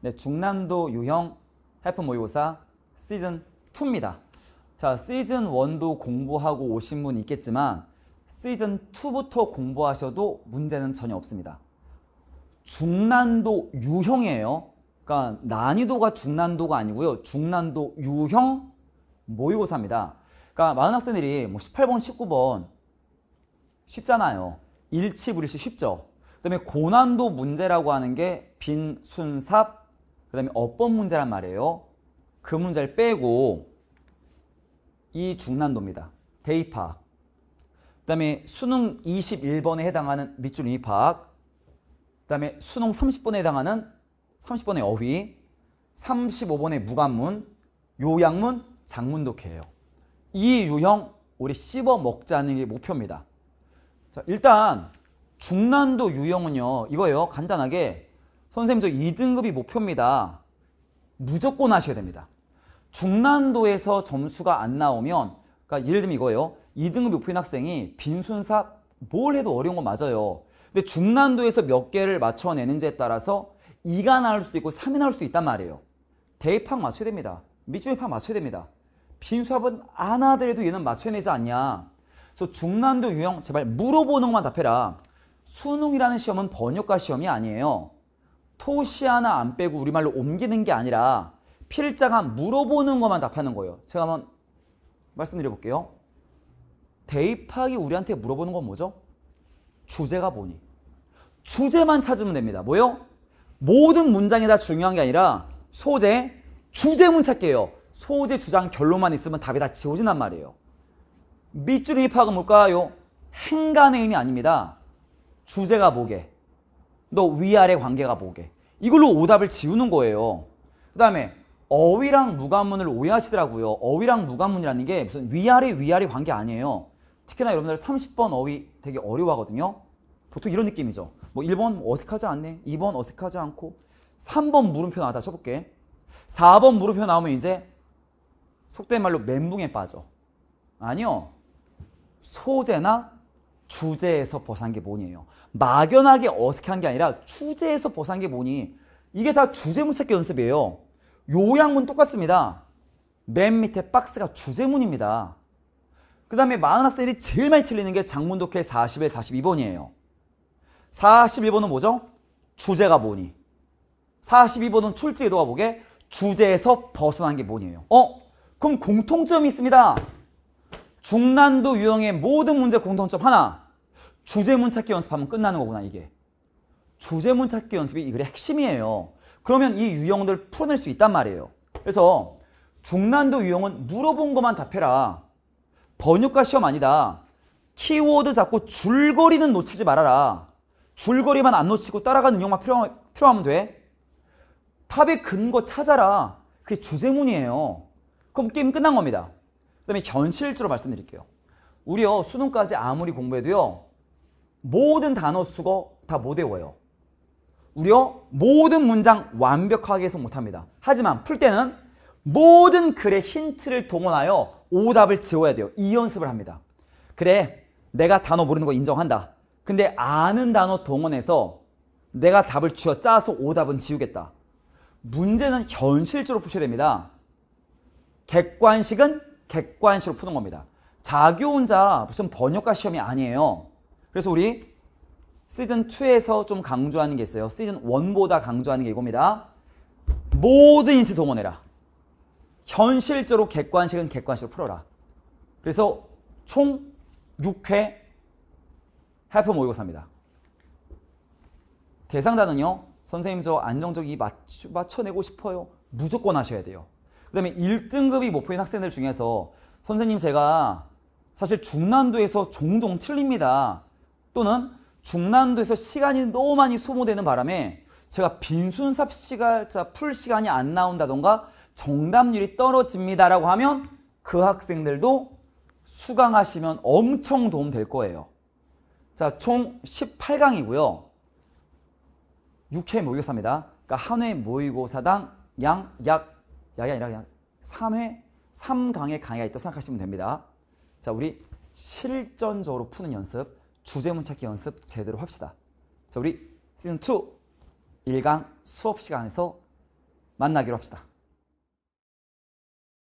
네, 중난도 유형 해프 모의고사 시즌 2입니다. 자, 시즌 1도 공부하고 오신 분 있겠지만 시즌 2부터 공부하셔도 문제는 전혀 없습니다. 중난도 유형이에요. 그러니까 난이도가 중난도가 아니고요. 중난도 유형 모의고사입니다. 그러니까 많은 학생들이 뭐 18번, 19번 쉽잖아요. 일치, 불일치 쉽죠. 그 다음에 고난도 문제라고 하는 게 빈, 순, 삽, 그 다음에 어법 문제란 말이에요. 그 문제를 빼고 이 중난도입니다. 대입학. 그 다음에 수능 21번에 해당하는 밑줄 입학. 그 다음에 수능 30번에 해당하는 30번의 어휘. 35번의 무관문. 요양문, 장문독해예요. 이 유형 우리 씹어 먹자는 게 목표입니다. 자, 일단 중난도 유형은요. 이거예요. 간단하게 선생님 저 2등급이 목표입니다. 무조건 하셔야 됩니다. 중난도에서 점수가 안 나오면 그러니까 예를 들면 이거예요. 2등급 목표인 학생이 빈손사뭘 해도 어려운 거 맞아요. 근데 중난도에서 몇 개를 맞춰내는지에 따라서 2가 나올 수도 있고 3이 나올 수도 있단 말이에요. 대입학 맞춰야 됩니다. 미중입학 맞춰야 됩니다. 빈수합은 안 하더라도 얘는 맞춰내지 않냐. 그래서 중난도 유형 제발 물어보는 것만 답해라. 수능이라는 시험은 번역과 시험이 아니에요. 토시 하나 안 빼고 우리말로 옮기는 게 아니라 필자가 물어보는 것만 답하는 거예요. 제가 한번 말씀드려 볼게요. 대입하기 우리한테 물어보는 건 뭐죠? 주제가 뭐니? 주제만 찾으면 됩니다. 뭐요? 모든 문장이 다 중요한 게 아니라 소재, 주제문 찾게요. 소재, 주장, 결론만 있으면 답이 다 지워진단 말이에요. 밑줄 입학은 뭘까요? 행간의 의미 아닙니다. 주제가 뭐게? 너 위아래 관계가 보게. 이걸로 오답을 지우는 거예요. 그 다음에 어휘랑 무관문을 오해하시더라고요. 어휘랑 무관문이라는 게 무슨 위아래 위아래 관계 아니에요. 특히나 여러분들 30번 어휘 되게 어려워하거든요. 보통 이런 느낌이죠. 뭐 1번 어색하지 않네. 2번 어색하지 않고. 3번 물음표 나다 왔 쳐볼게. 4번 물음표 나오면 이제 속된 말로 멘붕에 빠져. 아니요. 소재나 주제에서 벗어난 게 뭐니에요. 막연하게 어색한 게 아니라 주제에서 벗어난 게 뭐니. 이게 다 주제문 찾기 연습이에요. 요양문 똑같습니다. 맨 밑에 박스가 주제문입니다. 그 다음에 많은 학생들이 제일 많이 틀리는 게 장문독해 4 0에 42번이에요. 41번은 뭐죠? 주제가 뭐니? 42번은 출제 의도가 보게 주제에서 벗어난 게 뭐니에요. 어? 그럼 공통점이 있습니다. 중난도 유형의 모든 문제 공통점 하나 주제문 찾기 연습하면 끝나는 거구나 이게 주제문 찾기 연습이 이 글의 핵심이에요 그러면 이 유형들 풀어낼 수 있단 말이에요 그래서 중난도 유형은 물어본 것만 답해라 번역과 시험 아니다 키워드 잡고 줄거리는 놓치지 말아라 줄거리만 안 놓치고 따라가는 유형만 필요, 필요하면 돼 탑의 근거 찾아라 그게 주제문이에요 그럼 게임 끝난 겁니다 그 다음에 현실적으로 말씀드릴게요. 우리요 수능까지 아무리 공부해도요 모든 단어 수거 다 못 외워요. 우리요 모든 문장 완벽하게 해석 못합니다. 하지만 풀 때는 모든 글의 힌트를 동원하여 오답을 지워야 돼요. 이 연습을 합니다. 그래 내가 단어 모르는 거 인정한다. 근데 아는 단어 동원해서 내가 답을 쥐어 짜서 오답은 지우겠다. 문제는 현실적으로 푸셔야 됩니다. 객관식은 객관식으로 푸는 겁니다. 자교혼자 무슨 번역가 시험이 아니에요. 그래서 우리 시즌2에서 좀 강조하는 게 있어요. 시즌1보다 강조하는 게 이겁니다. 모든 인치 동원해라. 현실적으로 객관식은 객관식으로 풀어라. 그래서 총 6회 해프 모의고사입니다. 대상자는요. 선생님 저 안정적 이 맞추, 맞춰내고 싶어요. 무조건 하셔야 돼요. 다음에 1등급이 목표인 뭐 학생들 중에서 선생님 제가 사실 중난도에서 종종 틀립니다. 또는 중난도에서 시간이 너무 많이 소모되는 바람에 제가 빈순삽 시간, 풀 시간이 안 나온다던가 정답률이 떨어집니다라고 하면 그 학생들도 수강하시면 엄청 도움 될 거예요. 자, 총 18강이고요. 6회 모의고사입니다. 그러니까 한 회 모의고사당 양약 약이 아니라 그냥 3회, 3강의 강의가 있다고 생각하시면 됩니다. 자, 우리 실전적으로 푸는 연습, 주제문 찾기 연습 제대로 합시다. 자, 우리 시즌2 1강 수업 시간에서 만나기로 합시다.